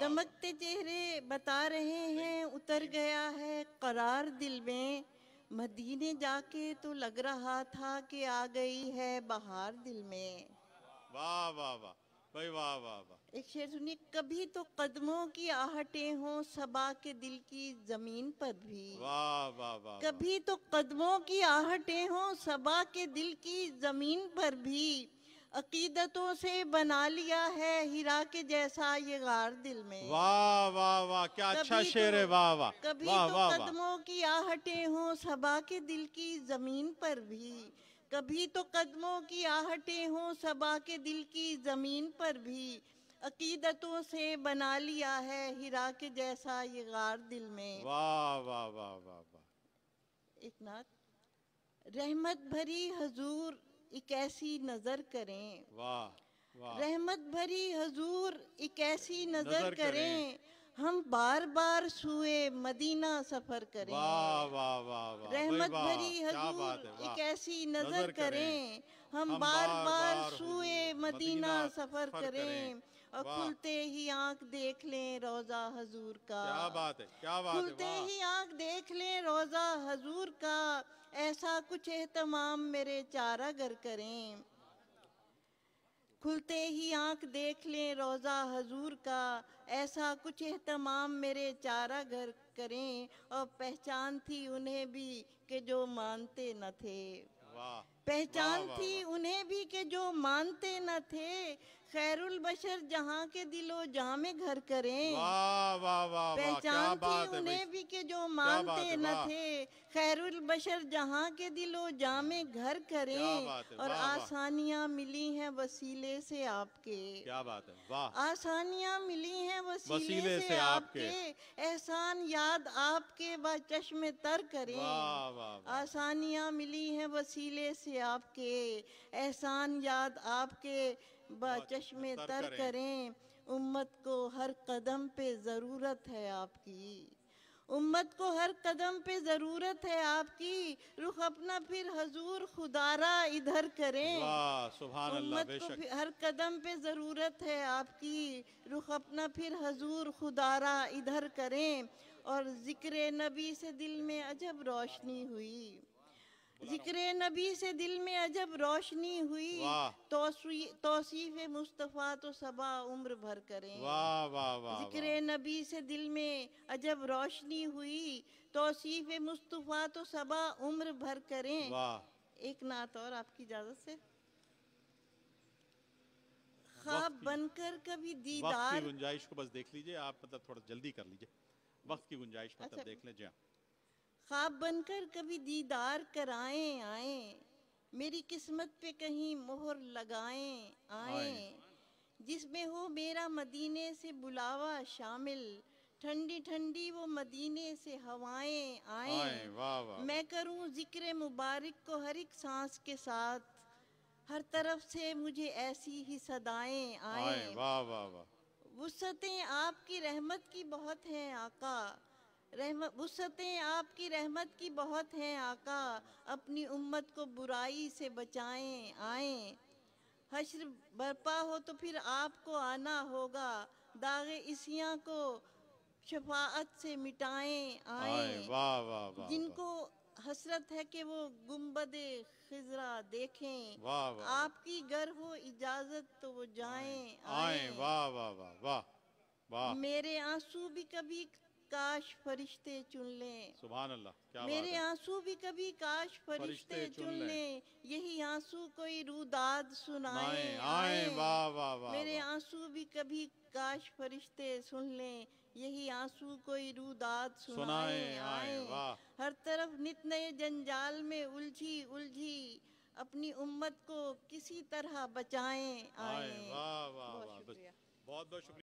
दमकते चेहरे बता रहे हैं उतर गया है करार दिल में मदीने जाके तो लग रहा था कि आ गई है बहार दिल में वाह वाह वाह भाई वाह वाह वाह एक शेर सुनिए कभी तो कदमों की आहटे हो सबा के दिल की जमीन पर भी वाह वाह वाह कभी तो कदमों की आहटे हो सबा के दिल की जमीन पर भी अकीदतों से बना लिया है हीरा के जैसा ये गार दिल में वाह वाह वाह क्या अच्छा तो शेर है वाह वाह कभी वा, तो वा, कदमों की आहटे हों सबा के दिल की जमीन पर भी कभी तो कदमों की आहटे हों सबा के दिल की जमीन पर भी अकीदतों से बना लिया है हीरा के जैसा ये गार दिल में वाह वाह वाह वाह वाह एक नाथ रहमत भरी हजूर एक ऐसी नजर करें वाह रहमत भरी हजूर एक ऐसी नजर, नजर करें, करें। हम बार बार सुए मदीना सफर करें रहमत भरी हजूर एक ऐसी नजर, नजर करें हम, बार बार, बार सुए मदीना सफर करें और खुलते ही आंख देख लें रोजा हजूर का क्या बात है क्या बात खुलते है ही आंख देख लें रोजा हजूर का ऐसा कुछ एहतमाम मेरे चारा घर करें खुलते ही आंख देख लें रोज़ा हजूर का ऐसा कुछ एहतमाम मेरे चारा घर करें और पहचान थी उन्हें भी कि जो मानते न थे पहचान थी उन्हें भी कि जो मानते न थे खैरुल बशर जहाँ के दिलो जहाँ में घर करें पहचान उन्हें भी के जो मानते न थे खैरुल बशर जहाँ के दिलो जहाँ में घर करें और आसानियाँ मिली हैं वसीले से आपके क्या बात है वाह आसानियाँ मिली हैं वसीले, से, से आपके एहसान याद आपके व चश्मे तर करें आसानियाँ मिली हैं वसीले से आपके एहसान याद आपके चश्मे तर करें उम्मत को हर कदम पे ज़रूरत है आपकी उम्मत को हर कदम पे ज़रूरत है आपकी रुख अपना फिर हजूर खुदारा इधर करें उम्मत को हर कदम पे ज़रूरत है आपकी रुख अपना फिर हजूर खुदारा इधर करें और ज़िक्र नबी से दिल में अजब रोशनी हुई जिक्र नबी से दिल में अजब रोशनी हुई तोसीफ मुस्तफ़ा तो सबा उम्र भर करें जिक्र नबी से दिल में अजब रोशनी हुई तोसीफ मुस्तफ़ा तो सबा उम्र भर करें एक नात और आपकी इजाज़त से ख्वाब बनकर कभी दीदार गुंजाइश को बस देख लीजिए आप मतलब थोड़ा जल्दी कर लीजिए वक्त की गुंजाइश मतलब अच्छा। देख लें जी ख्वाब बनकर कभी दीदार कराएं आए मेरी किस्मत पे कहीं मोहर लगाएं आए जिसमें हो मेरा मदीने से बुलावा शामिल ठंडी ठंडी वो मदीने से हवाएं आए मैं करूं जिक्र मुबारक को हर एक सांस के साथ हर तरफ से मुझे ऐसी ही सदाएं आए वाह वाह वाह वसतें आपकी रहमत की बहुत हैं आका रहमत वसतें आपकी रहमत की बहुत हैं आका अपनी उम्मत को बुराई से बचाएं आएं हश्र बरपा हो तो फिर आपको आना होगा दागे इसिया को शफात से मिटाएं आए, आए वाह वाह वाह जिनको हसरत है कि वो गुम्बद खिजरा देखें वाह वाह आपकी घर हो इजाजत तो वो जाएं आए वाह वाह वाह वाह वाह मेरे आंसू भी कभी काश फरिश्ते चुन लें सुबह अल्लाह मेरे आंसू भी कभी काश फरिश्ते चुन लें यही आंसू कोई रूदाद सुनाए आए वाह वाह वाह मेरे कभी कभी काश फरिश्ते सुन लें यही आंसू कोई रूदात सुनाए आए हर तरफ नित नए जंजाल में उलझी उलझी अपनी उम्मत को किसी तरह बचाएं आए वाह वाह बहुत बहुत शुक्रिया